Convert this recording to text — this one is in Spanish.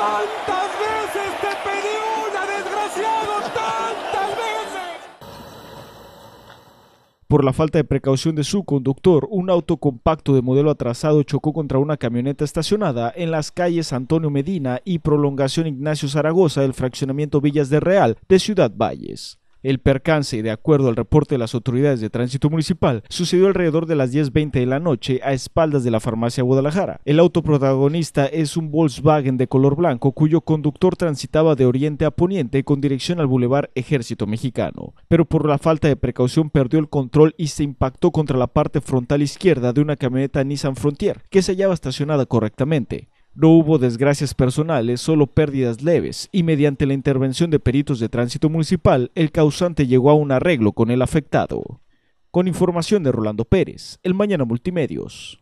una, Por la falta de precaución de su conductor, un auto compacto de modelo atrasado chocó contra una camioneta estacionada en las calles Antonio Medina y Prolongación Ignacio Zaragoza del fraccionamiento Villas de Real de Ciudad Valles. El percance, de acuerdo al reporte de las autoridades de tránsito municipal, sucedió alrededor de las 10.20 de la noche a espaldas de la farmacia Guadalajara. El auto protagonista es un Volkswagen de color blanco cuyo conductor transitaba de oriente a poniente con dirección al Boulevard Ejército Mexicano, pero por la falta de precaución perdió el control y se impactó contra la parte frontal izquierda de una camioneta Nissan Frontier que se hallaba estacionada correctamente. No hubo desgracias personales, solo pérdidas leves, y mediante la intervención de peritos de tránsito municipal, el causante llegó a un arreglo con el afectado. Con información de Rolando Pérez, el Mañana Multimedios.